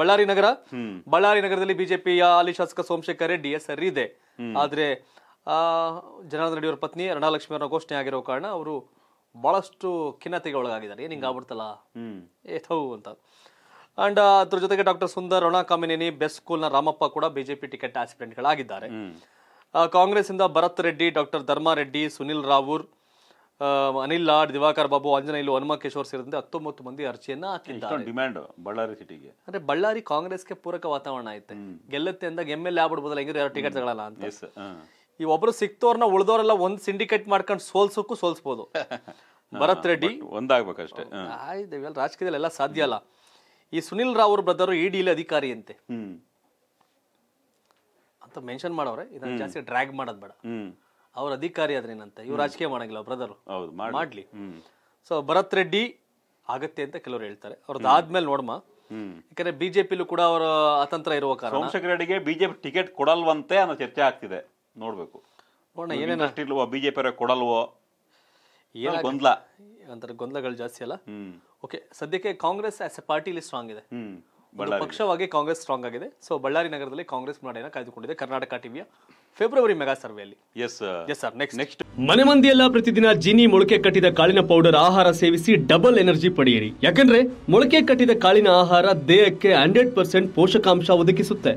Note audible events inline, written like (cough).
ಬಳ್ಳಾರಿ ನಗರ ಬಳ್ಳಾರಿ ನಗರದಲ್ಲಿ ಬಿಜೆಪಿಯ ಹಾಲಿ ಶಾಸಕ ಸೋಮಶೇಖರ್ ರೆಡ್ಡಿ ಹೆಸರು ಇದೆ ಆದ್ರೆ ಆ ಜನಾರ್ದನ್ ರೆಡ್ಡಿ ಅವರ ಪತ್ನಿ ರಣಾಲಕ್ಷ್ಮಿ ಅವರ ಘೋಷಣೆ ಆಗಿರೋ ಕಾರಣ ಅವರು ಬಹಳಷ್ಟು ಖಿನ್ನತೆಗೆ ಒಳಗಾಗಿದ್ದಾರೆ ಏನಿಂಗ್ ಏ ಏಥವು ಅಂತ ಅಂಡ್ ಅದ್ರ ಜೊತೆಗೆ ಡಾಕ್ಟರ್ ಸುಂದರ್ ರಣಾ ಕಾಮಿನೇನಿ ಬೆಸ್ಟ್ ಸ್ಕೂಲ್ನ ರಾಮಪ್ಪ ಕೂಡ ಬಿಜೆಪಿ ಟಿಕೆಟ್ ಗಳಾಗಿದ್ದಾರೆ ಕಾಂಗ್ರೆಸ್ ಇಂದ ಭರತ್ ರೆಡ್ಡಿ ಡಾಕ್ಟರ್ ಧರ್ಮಾರೆಡ್ಡಿ ಸುನಿಲ್ ರಾವೂರ್ ಅನಿಲ್ ಲಾಡ್ ದಿವಾಕರ್ ಬಾಬು ಆಂಜನೇಯಲು ಹನುಮ ಕಿಶೋರ್ ಸೇರಿದಂತೆ ಹತ್ತೊಂಬತ್ತು ಮಂದಿ ಅರ್ಜಿಯನ್ನ ಹಾಕಿದ್ದಾರೆ ಡಿಮ್ಯಾಂಡ್ ಬಳ್ಳಾರಿ ಸಿಟಿಗೆ ಅಂದ್ರೆ ಬಳ್ಳಾರಿ ಕಾಂಗ್ರೆಸ್ಗೆ ಪೂರಕ ವಾತಾವರಣ ಐತೆ ಗೆಲ್ಲುತ್ತೆ ಅಂದಾಗ ಎಮ್ ಎಲ್ ಆಗ್ಬಿಡ್ಬೋದಲ್ಲ ಹೆಂಗಿರೋ ಯಾರು ಟಿಕೆಟ್ ತಗೊಳ್ಳಲ್ಲ ಅಂತ ಈ ಒಬ್ರು ಸಿಕ್ತವ್ರನ್ನ ಉಳ್ದವ್ರೆಲ್ಲ ಒಂದ್ ಸಿಂಡಿಕೇಟ್ ಮಾಡ್ಕೊಂಡು ಸೋಲ್ಸೋಕು ಸೋಲ್ಸ್ಬೋದು (laughs) ಭರತ್ ರೆಡ್ಡಿ ಒಂದಾಗ್ಬೇಕಷ್ಟೇ ಇವೆಲ್ಲ ರಾಜಕೀಯದಲ್ಲಿ ಎಲ್ಲ ಸಾಧ್ಯ ಅಲ್ಲ ಈ ಸುನಿಲ್ ರಾವ್ ಅವ್ರ ಬ್ರದರ್ ಇಲ್ಲಿ e ಅಧಿಕಾರಿ ಅಂತೆ ಅಂತ ಮೆನ್ಷನ್ ಮಾಡವ್ರೆ ಇದನ್ನ ಜಾಸ್ತಿ ಡ್ರ್ಯಾಗ್ ಮಾಡೋದ್ ಬೇಡ ಅವ್ರ ಅಧಿಕಾರಿ ಆದ್ರೇನಂತೆ ಇವ್ರು ರಾಜಕೀಯ ಮಾಡಂಗಿಲ್ಲ ಬ್ರದರ್ ಹೌದು ಮಾಡ್ಲಿ ಸೊ ಭರತ್ ರೆಡ್ಡಿ ಆಗತ್ತೆ ಅಂತ ಕೆಲವರು ಹೇಳ್ತಾರೆ ಅವ್ರದ್ದು ಆದ್ಮೇಲೆ ನೋಡ್ಮ ಯಾಕಂದ್ರೆ ಬಿಜೆಪಿ ಕೂಡ ಅವರ ಅತಂತ್ರ ಇರುವ ಕಾರಣ ಸೋಮಶೇಖರ ರೆಡ್ಡಿಗೆ ಬಿಜೆಪಿ ಟಿಕೆಟ್ ಕೊಡಲ್ವಂತೆ ಅನ್ನೋ ಚರ್ಚೆ ಆಗ್ತಿದೆ ನೋಡ್ಬೇಕು ಏನೇನು ಬಿಜೆಪಿ ಕೊಡಲ್ವೋ ಏನು ಗೊಂದಲ ಒಂಥರ ಗೊಂದಲಗಳು ಜಾಸ್ತಿ ಅಲ್ಲ ಓಕೆ ಸದ್ಯಕ್ಕೆ ಕಾಂಗ್ರೆಸ್ ಆಸ್ ಎ ಪಾರ್ಟಿಲಿ ಸ್ಟ್ರಾಂಗ್ ಇದೆ ಪಕ್ಷವಾಗಿ ಕಾಂಗ್ರೆಸ್ ಸ್ಟ್ರಾಂಗ್ ಆಗಿದೆ ಸೊ ಬಳ್ಳಾರಿ ನಗರದಲ್ಲಿ ಕಾಂಗ್ರೆಸ್ ಮುನ್ನಡೆಯನ್ನು ಕಾಯ್ದುಕೊಂಡಿದೆ ಕರ್ನಾಟಕ ಟಿವಿಯ ಫೆಬ್ರವರಿ ಮೆಗಾ ಸರ್ವೆಯಲ್ಲಿ S S sir next next ಮನೆ ಮಂದಿಯೆಲ್ಲ ಪ್ರತಿದಿನ ಜಿನಿ ಮೊಳಕೆ ಕಟ್ಟಿದ ಕಾಳಿನ ಪೌಡರ್ ಆಹಾರ ಸೇವಿಸಿ ಡಬಲ್ ಎನರ್ಜಿ ಪಡೆಯಿರಿ ಯಾಕಂದ್ರೆ ಮೊಳಕೆ ಕಟ್ಟಿದ ಕಾಳಿನ ಆಹಾರ ದೇಹಕ್ಕೆ ಹಂಡ್ರೆಡ್ ಪರ್ಸೆಂಟ್ ಪೋಷಕಾಂಶ ಒದಗಿಸುತ್ತೆ